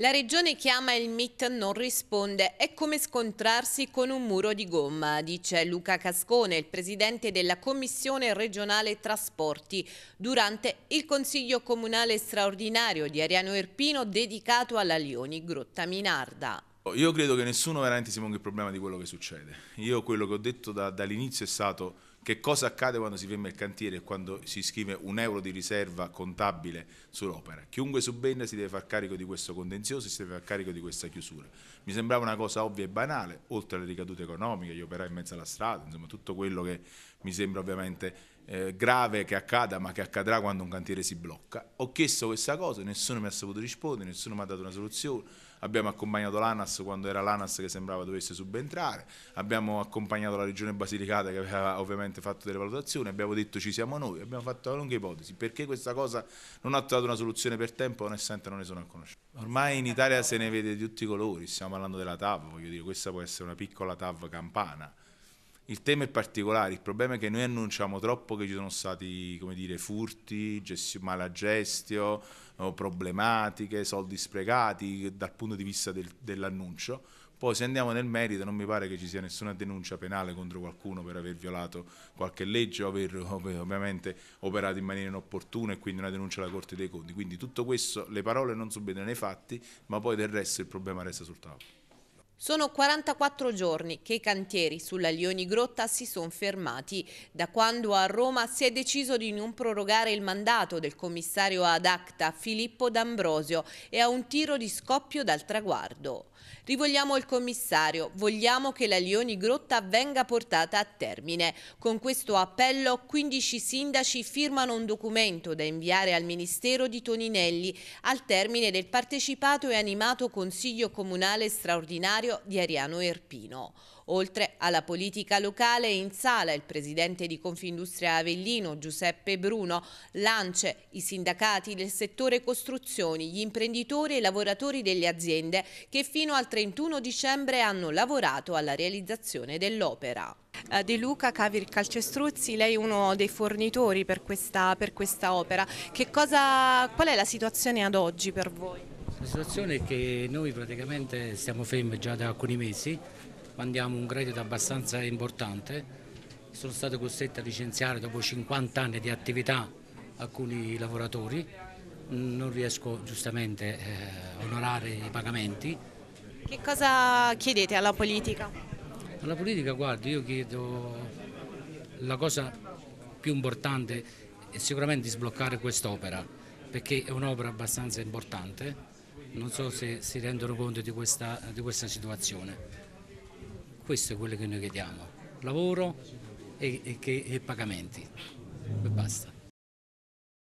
La regione chiama il MIT non risponde, è come scontrarsi con un muro di gomma, dice Luca Cascone, il presidente della Commissione regionale trasporti, durante il Consiglio comunale straordinario di Ariano Erpino dedicato alla Lioni Grotta Minarda. Io credo che nessuno veramente si ponga il problema di quello che succede. Io quello che ho detto da, dall'inizio è stato che cosa accade quando si ferma il cantiere e quando si scrive un euro di riserva contabile sull'opera? Chiunque subenda si deve far carico di questo contenzioso e si deve far carico di questa chiusura. Mi sembrava una cosa ovvia e banale, oltre alle ricadute economiche, gli operai in mezzo alla strada, insomma tutto quello che mi sembra ovviamente eh, grave che accada, ma che accadrà quando un cantiere si blocca. Ho chiesto questa cosa, nessuno mi ha saputo rispondere, nessuno mi ha dato una soluzione. Abbiamo accompagnato l'ANAS quando era l'ANAS che sembrava dovesse subentrare, abbiamo accompagnato la regione Basilicata che aveva ovviamente fatto delle valutazioni, abbiamo detto ci siamo noi, abbiamo fatto una lunga ipotesi, perché questa cosa non ha trovato una soluzione per tempo, onestamente non ne sono a conoscenza. Ormai in Italia se ne vede di tutti i colori, stiamo parlando della TAV, voglio dire, questa può essere una piccola TAV campana, il tema è particolare, il problema è che noi annunciamo troppo che ci sono stati come dire, furti, gestio, malagestio, problematiche, soldi sprecati dal punto di vista del, dell'annuncio. Poi se andiamo nel merito non mi pare che ci sia nessuna denuncia penale contro qualcuno per aver violato qualche legge o aver ovviamente operato in maniera inopportuna e quindi una denuncia alla Corte dei Conti. Quindi tutto questo, le parole non subentrano nei fatti, ma poi del resto il problema resta sul tavolo. Sono 44 giorni che i cantieri sulla Lioni Grotta si sono fermati, da quando a Roma si è deciso di non prorogare il mandato del commissario ad acta Filippo D'Ambrosio e a un tiro di scoppio dal traguardo. Rivogliamo il commissario, vogliamo che la Lioni Grotta venga portata a termine. Con questo appello 15 sindaci firmano un documento da inviare al Ministero di Toninelli al termine del partecipato e animato Consiglio Comunale straordinario di Ariano Erpino. Oltre alla politica locale in sala il presidente di Confindustria Avellino Giuseppe Bruno, l'ANCE, i sindacati del settore costruzioni, gli imprenditori e i lavoratori delle aziende che fino fino al 31 dicembre hanno lavorato alla realizzazione dell'opera. Eh, De Luca Cavir Calcestruzzi, lei è uno dei fornitori per questa, per questa opera. Cosa, qual è la situazione ad oggi per voi? La situazione è che noi praticamente siamo fermi già da alcuni mesi, mandiamo un credito abbastanza importante, sono stato costretto a licenziare dopo 50 anni di attività alcuni lavoratori, non riesco giustamente eh, a onorare i pagamenti, che cosa chiedete alla politica? Alla politica, guarda, io chiedo la cosa più importante è sicuramente sbloccare quest'opera, perché è un'opera abbastanza importante, non so se si rendono conto di questa, di questa situazione. Questo è quello che noi chiediamo, lavoro e, e, e pagamenti, e basta.